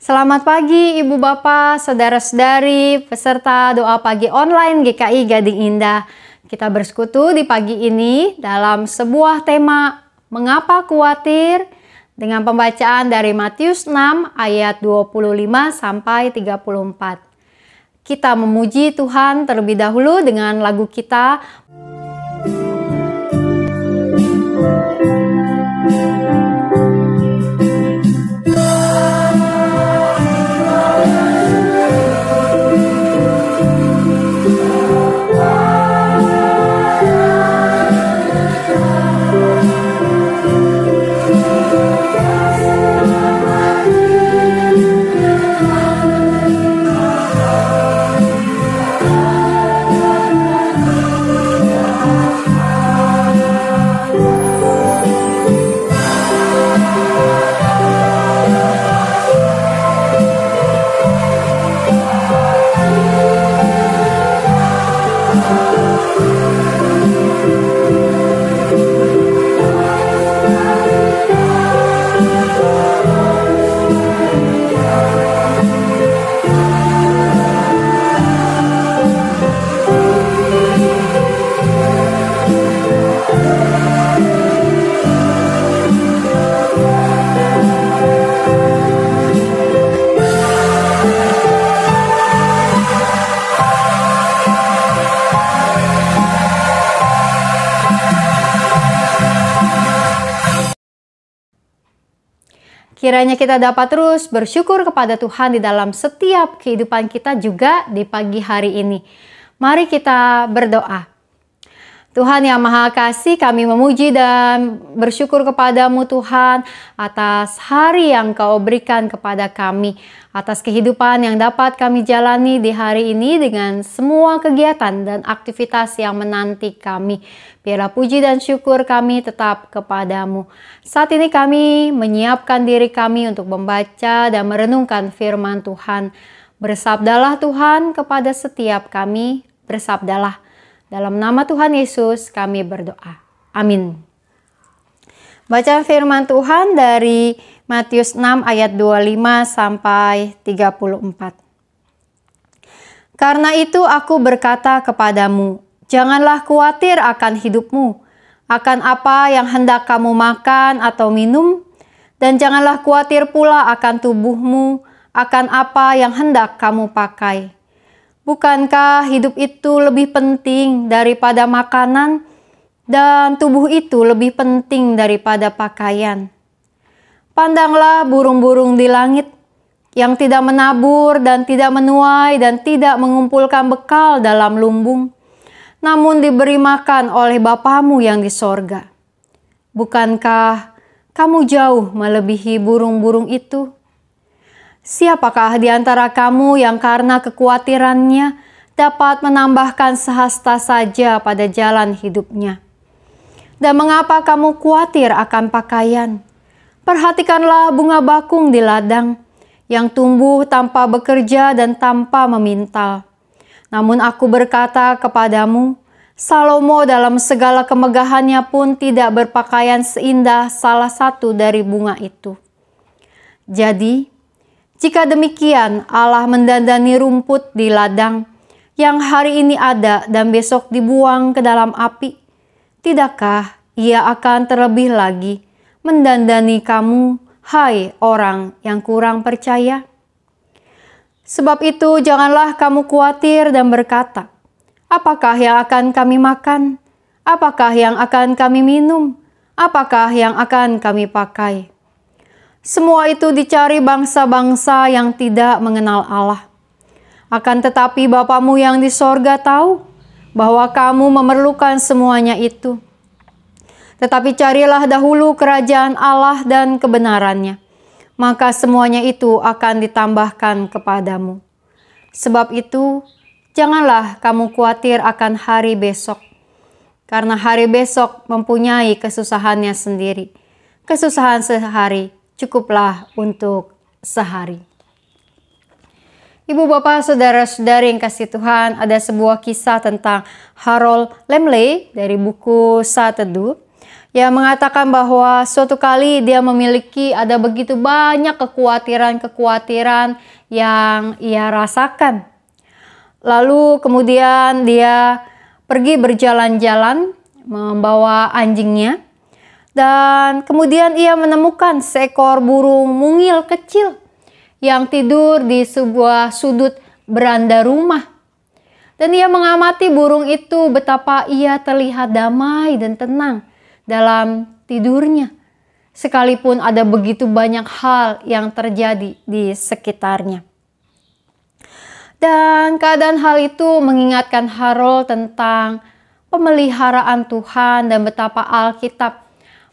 Selamat pagi Ibu Bapak, Saudara-saudari, peserta doa pagi online GKI Gading Indah. Kita bersekutu di pagi ini dalam sebuah tema Mengapa Kuatir dengan pembacaan dari Matius 6 ayat 25 sampai 34. Kita memuji Tuhan terlebih dahulu dengan lagu kita. Kiranya kita dapat terus bersyukur kepada Tuhan di dalam setiap kehidupan kita juga di pagi hari ini. Mari kita berdoa. Tuhan yang Maha Kasih, kami memuji dan bersyukur kepadamu Tuhan atas hari yang kau berikan kepada kami. Atas kehidupan yang dapat kami jalani di hari ini dengan semua kegiatan dan aktivitas yang menanti kami. Biarlah puji dan syukur kami tetap kepadamu. Saat ini kami menyiapkan diri kami untuk membaca dan merenungkan firman Tuhan. Bersabdalah Tuhan kepada setiap kami, bersabdalah dalam nama Tuhan Yesus kami berdoa. Amin. Baca firman Tuhan dari Matius 6 ayat 25 sampai 34. Karena itu aku berkata kepadamu, janganlah khawatir akan hidupmu, akan apa yang hendak kamu makan atau minum, dan janganlah khawatir pula akan tubuhmu, akan apa yang hendak kamu pakai. Bukankah hidup itu lebih penting daripada makanan dan tubuh itu lebih penting daripada pakaian? Pandanglah burung-burung di langit yang tidak menabur dan tidak menuai dan tidak mengumpulkan bekal dalam lumbung, namun diberi makan oleh Bapamu yang di sorga. Bukankah kamu jauh melebihi burung-burung itu? Siapakah di antara kamu yang karena kekhawatirannya dapat menambahkan sehasta saja pada jalan hidupnya? Dan mengapa kamu khawatir akan pakaian? Perhatikanlah bunga bakung di ladang yang tumbuh tanpa bekerja dan tanpa memintal. Namun aku berkata kepadamu, Salomo dalam segala kemegahannya pun tidak berpakaian seindah salah satu dari bunga itu. Jadi, jika demikian, Allah mendandani rumput di ladang yang hari ini ada dan besok dibuang ke dalam api. Tidakkah ia akan terlebih lagi mendandani kamu, hai orang yang kurang percaya? Sebab itu, janganlah kamu khawatir dan berkata, "Apakah yang akan kami makan? Apakah yang akan kami minum? Apakah yang akan kami pakai?" Semua itu dicari bangsa-bangsa yang tidak mengenal Allah. Akan tetapi Bapamu yang di sorga tahu bahwa kamu memerlukan semuanya itu. Tetapi carilah dahulu kerajaan Allah dan kebenarannya, maka semuanya itu akan ditambahkan kepadamu. Sebab itu, janganlah kamu khawatir akan hari besok, karena hari besok mempunyai kesusahannya sendiri. Kesusahan sehari cukuplah untuk sehari. Ibu bapak saudara-saudari yang kasih Tuhan, ada sebuah kisah tentang Harold Lemley dari buku Saat Teduh yang mengatakan bahwa suatu kali dia memiliki ada begitu banyak kekhawatiran-kekhawatiran yang ia rasakan. Lalu kemudian dia pergi berjalan-jalan membawa anjingnya dan kemudian ia menemukan seekor burung mungil kecil yang tidur di sebuah sudut beranda rumah. Dan ia mengamati burung itu betapa ia terlihat damai dan tenang dalam tidurnya. Sekalipun ada begitu banyak hal yang terjadi di sekitarnya. Dan keadaan hal itu mengingatkan Harold tentang pemeliharaan Tuhan dan betapa Alkitab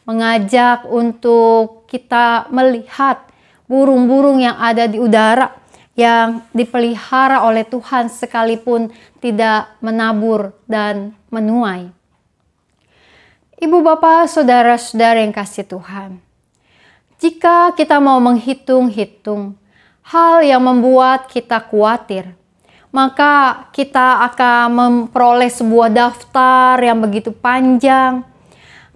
mengajak untuk kita melihat burung-burung yang ada di udara yang dipelihara oleh Tuhan sekalipun tidak menabur dan menuai. Ibu bapak, saudara-saudara yang kasih Tuhan, jika kita mau menghitung-hitung hal yang membuat kita khawatir, maka kita akan memperoleh sebuah daftar yang begitu panjang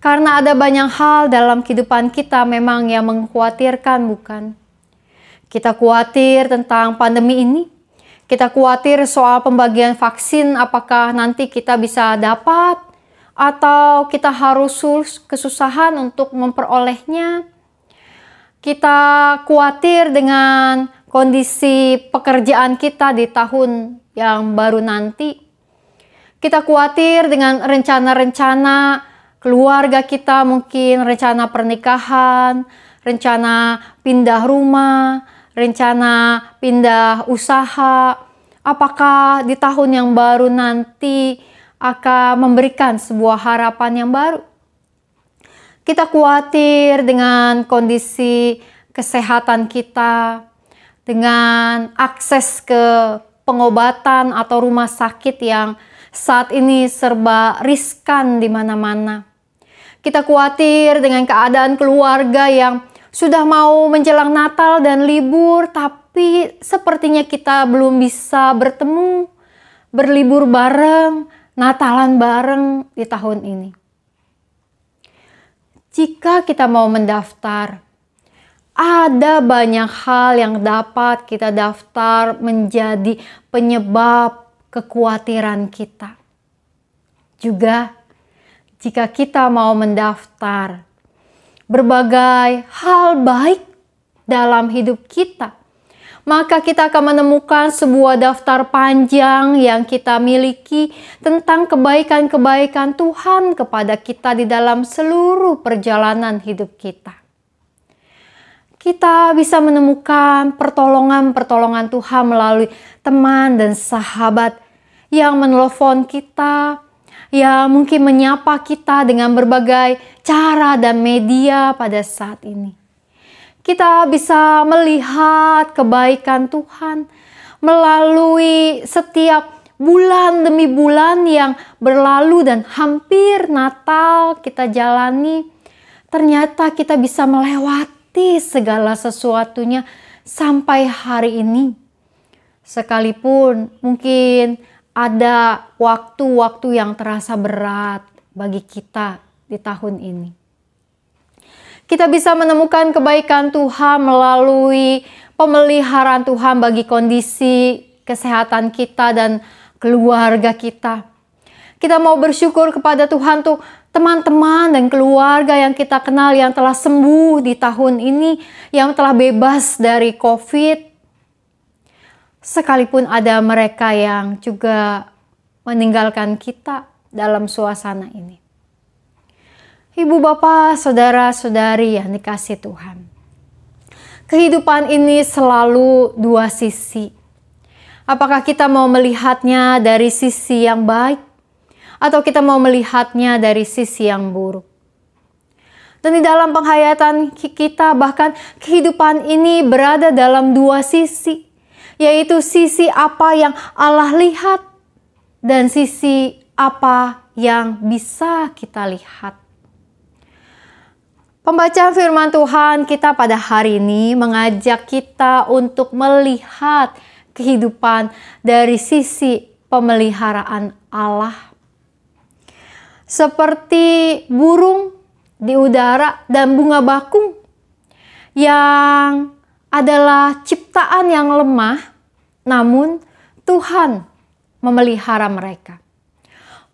karena ada banyak hal dalam kehidupan kita memang yang mengkhawatirkan, bukan? Kita khawatir tentang pandemi ini. Kita khawatir soal pembagian vaksin apakah nanti kita bisa dapat atau kita harus kesusahan untuk memperolehnya. Kita khawatir dengan kondisi pekerjaan kita di tahun yang baru nanti. Kita khawatir dengan rencana-rencana keluarga kita mungkin, rencana pernikahan, rencana pindah rumah, rencana pindah usaha. Apakah di tahun yang baru nanti akan memberikan sebuah harapan yang baru? Kita khawatir dengan kondisi kesehatan kita, dengan akses ke pengobatan atau rumah sakit yang saat ini serba riskan di mana-mana kita khawatir dengan keadaan keluarga yang sudah mau menjelang Natal dan libur, tapi sepertinya kita belum bisa bertemu, berlibur bareng, Natalan bareng di tahun ini. Jika kita mau mendaftar, ada banyak hal yang dapat kita daftar menjadi penyebab kekhawatiran kita. Juga jika kita mau mendaftar berbagai hal baik dalam hidup kita, maka kita akan menemukan sebuah daftar panjang yang kita miliki tentang kebaikan-kebaikan Tuhan kepada kita di dalam seluruh perjalanan hidup kita. Kita bisa menemukan pertolongan-pertolongan Tuhan melalui teman dan sahabat yang menelpon kita, ya mungkin menyapa kita dengan berbagai cara dan media pada saat ini. Kita bisa melihat kebaikan Tuhan melalui setiap bulan demi bulan yang berlalu dan hampir Natal kita jalani. Ternyata kita bisa melewati segala sesuatunya sampai hari ini. Sekalipun mungkin ada waktu-waktu yang terasa berat bagi kita di tahun ini. Kita bisa menemukan kebaikan Tuhan melalui pemeliharaan Tuhan bagi kondisi kesehatan kita dan keluarga kita. Kita mau bersyukur kepada Tuhan tuh teman-teman dan keluarga yang kita kenal yang telah sembuh di tahun ini, yang telah bebas dari COVID, sekalipun ada mereka yang juga meninggalkan kita dalam suasana ini. Ibu, bapak, saudara-saudari yang dikasih Tuhan, kehidupan ini selalu dua sisi. Apakah kita mau melihatnya dari sisi yang baik, atau kita mau melihatnya dari sisi yang buruk? Dan di dalam penghayatan kita, bahkan kehidupan ini berada dalam dua sisi yaitu sisi apa yang Allah lihat dan sisi apa yang bisa kita lihat. Pembacaan firman Tuhan kita pada hari ini mengajak kita untuk melihat kehidupan dari sisi pemeliharaan Allah. Seperti burung di udara dan bunga bakung yang adalah ciptaan yang lemah, namun Tuhan memelihara mereka.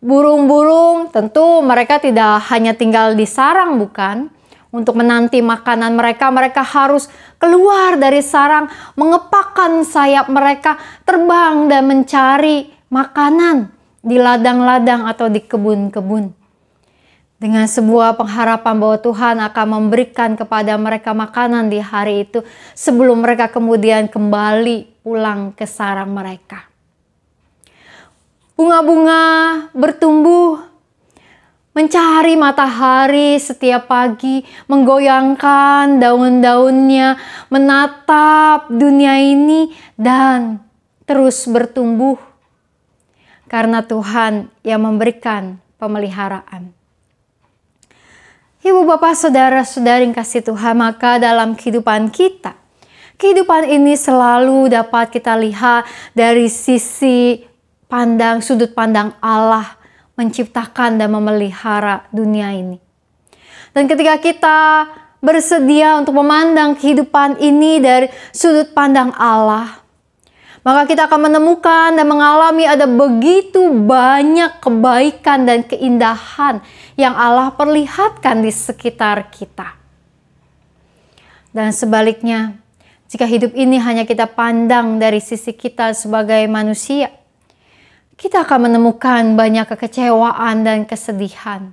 Burung-burung tentu mereka tidak hanya tinggal di sarang, bukan? Untuk menanti makanan mereka, mereka harus keluar dari sarang, mengepakkan sayap mereka, terbang dan mencari makanan di ladang-ladang atau di kebun-kebun dengan sebuah pengharapan bahwa Tuhan akan memberikan kepada mereka makanan di hari itu sebelum mereka kemudian kembali pulang ke sarang mereka. Bunga-bunga bertumbuh mencari matahari setiap pagi, menggoyangkan daun-daunnya, menatap dunia ini dan terus bertumbuh. Karena Tuhan yang memberikan pemeliharaan. Ibu bapak saudara saudari kasih Tuhan maka dalam kehidupan kita kehidupan ini selalu dapat kita lihat dari sisi pandang sudut pandang Allah menciptakan dan memelihara dunia ini. Dan ketika kita bersedia untuk memandang kehidupan ini dari sudut pandang Allah, maka kita akan menemukan dan mengalami ada begitu banyak kebaikan dan keindahan yang Allah perlihatkan di sekitar kita. Dan sebaliknya, jika hidup ini hanya kita pandang dari sisi kita sebagai manusia, kita akan menemukan banyak kekecewaan dan kesedihan,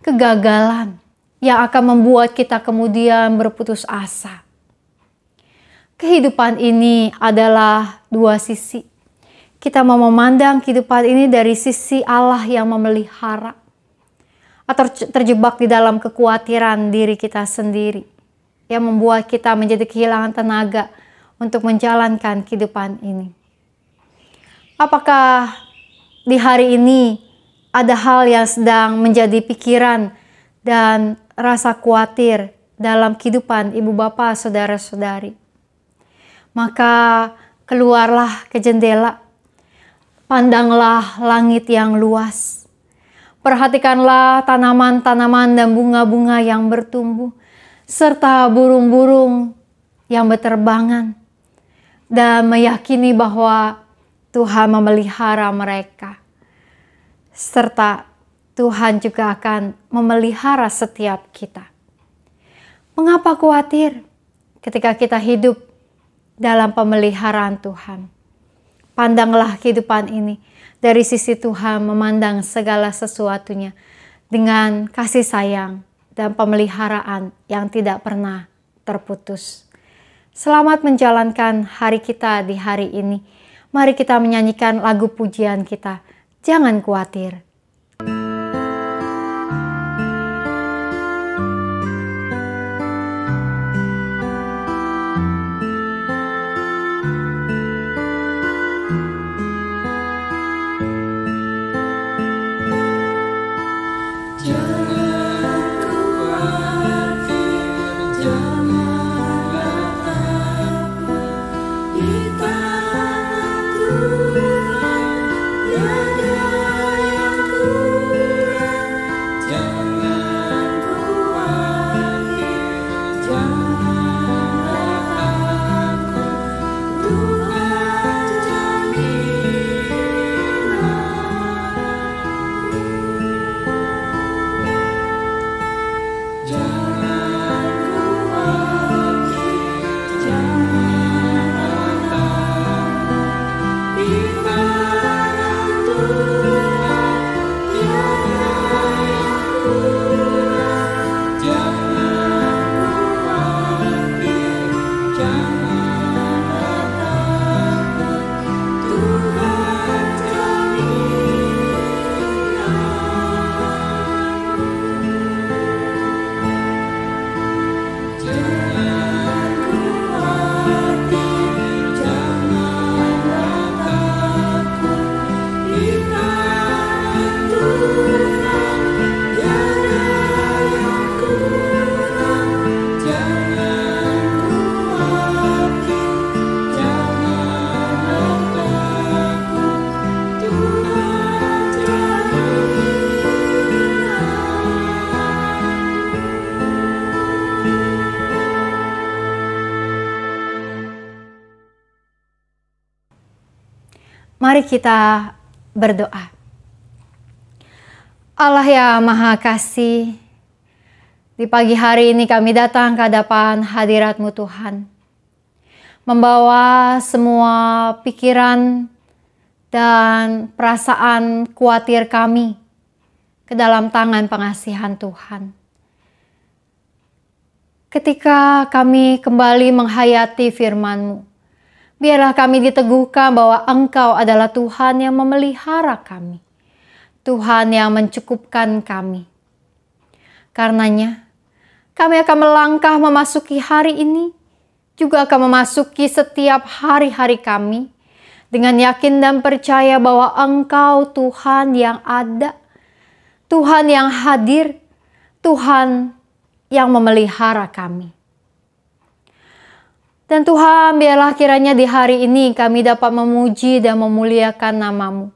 kegagalan yang akan membuat kita kemudian berputus asa kehidupan ini adalah dua sisi. Kita mau memandang kehidupan ini dari sisi Allah yang memelihara atau terjebak di dalam kekhawatiran diri kita sendiri yang membuat kita menjadi kehilangan tenaga untuk menjalankan kehidupan ini. Apakah di hari ini ada hal yang sedang menjadi pikiran dan rasa khawatir dalam kehidupan ibu bapak saudara-saudari? Maka keluarlah ke jendela, pandanglah langit yang luas. Perhatikanlah tanaman-tanaman dan bunga-bunga yang bertumbuh, serta burung-burung yang berterbangan, dan meyakini bahwa Tuhan memelihara mereka, serta Tuhan juga akan memelihara setiap kita. Mengapa khawatir ketika kita hidup dalam pemeliharaan Tuhan. Pandanglah kehidupan ini dari sisi Tuhan memandang segala sesuatunya dengan kasih sayang dan pemeliharaan yang tidak pernah terputus. Selamat menjalankan hari kita di hari ini. Mari kita menyanyikan lagu pujian kita. Jangan khawatir. Mari kita berdoa. Allah ya Maha Kasih, di pagi hari ini kami datang ke hadapan hadiratmu Tuhan. Membawa semua pikiran dan perasaan khawatir kami ke dalam tangan pengasihan Tuhan. Ketika kami kembali menghayati firman-Mu, Biarlah kami diteguhkan bahwa Engkau adalah Tuhan yang memelihara kami, Tuhan yang mencukupkan kami. Karenanya, kami akan melangkah memasuki hari ini, juga akan memasuki setiap hari-hari kami dengan yakin dan percaya bahwa Engkau Tuhan yang ada, Tuhan yang hadir, Tuhan yang memelihara kami. Dan Tuhan, biarlah kiranya di hari ini kami dapat memuji dan memuliakan namamu.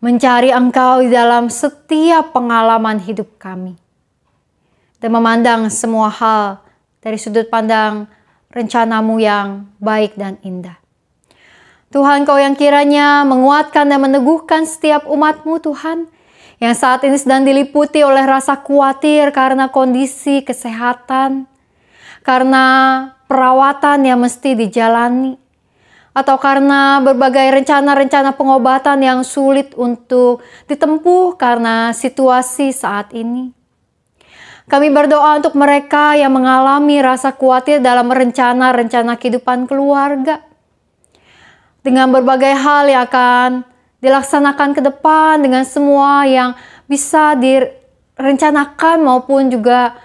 Mencari engkau di dalam setiap pengalaman hidup kami. Dan memandang semua hal dari sudut pandang rencanamu yang baik dan indah. Tuhan kau yang kiranya menguatkan dan meneguhkan setiap umatmu Tuhan yang saat ini sedang diliputi oleh rasa khawatir karena kondisi kesehatan, karena perawatan yang mesti dijalani, atau karena berbagai rencana-rencana pengobatan yang sulit untuk ditempuh karena situasi saat ini. Kami berdoa untuk mereka yang mengalami rasa khawatir dalam rencana-rencana kehidupan keluarga. Dengan berbagai hal yang akan dilaksanakan ke depan dengan semua yang bisa direncanakan maupun juga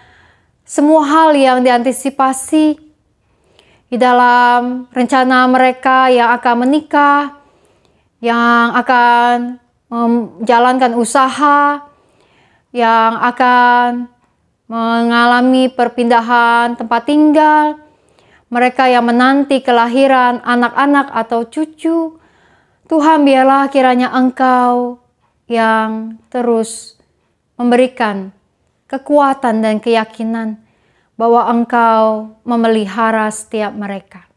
semua hal yang diantisipasi di dalam rencana mereka yang akan menikah, yang akan menjalankan usaha, yang akan mengalami perpindahan tempat tinggal, mereka yang menanti kelahiran anak-anak atau cucu. Tuhan biarlah kiranya Engkau yang terus memberikan kekuatan dan keyakinan bahwa Engkau memelihara setiap mereka.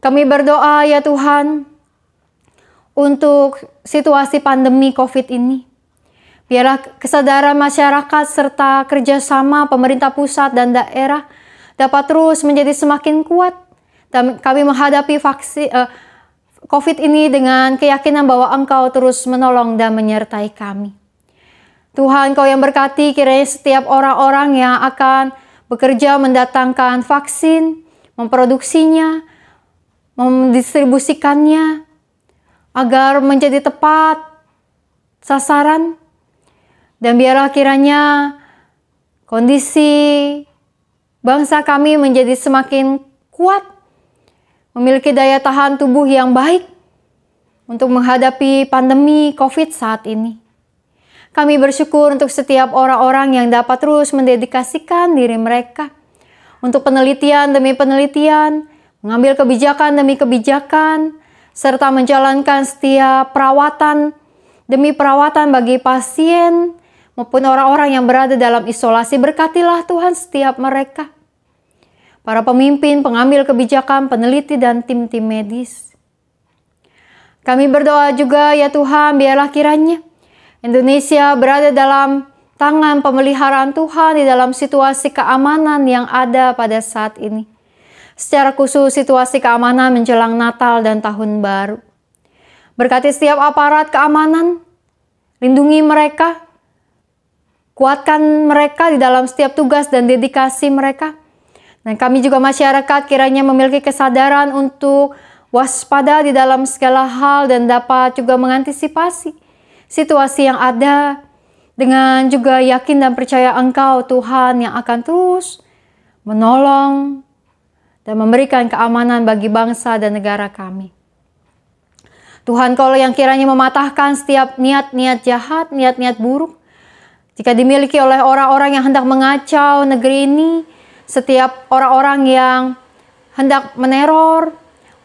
Kami berdoa ya Tuhan untuk situasi pandemi COVID ini. Biarlah kesadaran masyarakat serta kerjasama pemerintah pusat dan daerah dapat terus menjadi semakin kuat. Dan kami menghadapi vaksin, eh, COVID ini dengan keyakinan bahwa Engkau terus menolong dan menyertai kami. Tuhan kau yang berkati kiranya setiap orang-orang yang akan bekerja mendatangkan vaksin, memproduksinya, mendistribusikannya, agar menjadi tepat sasaran. Dan biarlah kiranya kondisi bangsa kami menjadi semakin kuat, memiliki daya tahan tubuh yang baik untuk menghadapi pandemi COVID saat ini. Kami bersyukur untuk setiap orang-orang yang dapat terus mendedikasikan diri mereka untuk penelitian demi penelitian, mengambil kebijakan demi kebijakan, serta menjalankan setiap perawatan demi perawatan bagi pasien maupun orang-orang yang berada dalam isolasi. Berkatilah Tuhan setiap mereka. Para pemimpin, pengambil kebijakan, peneliti, dan tim-tim medis. Kami berdoa juga ya Tuhan biarlah kiranya Indonesia berada dalam tangan pemeliharaan Tuhan di dalam situasi keamanan yang ada pada saat ini. Secara khusus situasi keamanan menjelang Natal dan Tahun Baru. Berkati setiap aparat keamanan, lindungi mereka, kuatkan mereka di dalam setiap tugas dan dedikasi mereka. Dan kami juga masyarakat kiranya memiliki kesadaran untuk waspada di dalam segala hal dan dapat juga mengantisipasi situasi yang ada dengan juga yakin dan percaya Engkau Tuhan yang akan terus menolong dan memberikan keamanan bagi bangsa dan negara kami. Tuhan kalau yang kiranya mematahkan setiap niat-niat jahat, niat-niat buruk, jika dimiliki oleh orang-orang yang hendak mengacau negeri ini, setiap orang-orang yang hendak meneror,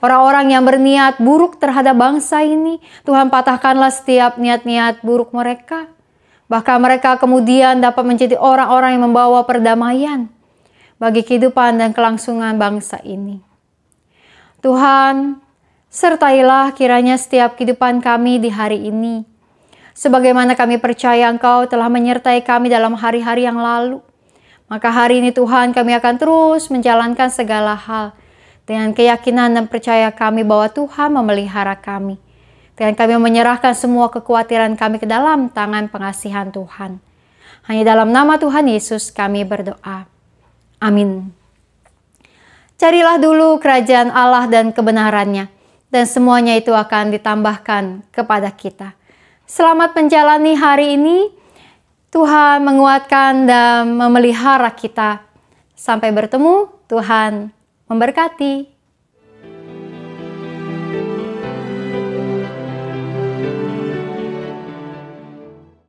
Orang-orang yang berniat buruk terhadap bangsa ini, Tuhan patahkanlah setiap niat-niat buruk mereka. Bahkan mereka kemudian dapat menjadi orang-orang yang membawa perdamaian bagi kehidupan dan kelangsungan bangsa ini. Tuhan, sertailah kiranya setiap kehidupan kami di hari ini. Sebagaimana kami percaya Engkau telah menyertai kami dalam hari-hari yang lalu. Maka hari ini Tuhan kami akan terus menjalankan segala hal dengan keyakinan dan percaya kami bahwa Tuhan memelihara kami. Dengan kami menyerahkan semua kekhawatiran kami ke dalam tangan pengasihan Tuhan. Hanya dalam nama Tuhan Yesus kami berdoa. Amin. Carilah dulu kerajaan Allah dan kebenarannya, dan semuanya itu akan ditambahkan kepada kita. Selamat menjalani hari ini. Tuhan menguatkan dan memelihara kita. Sampai bertemu, Tuhan memberkati.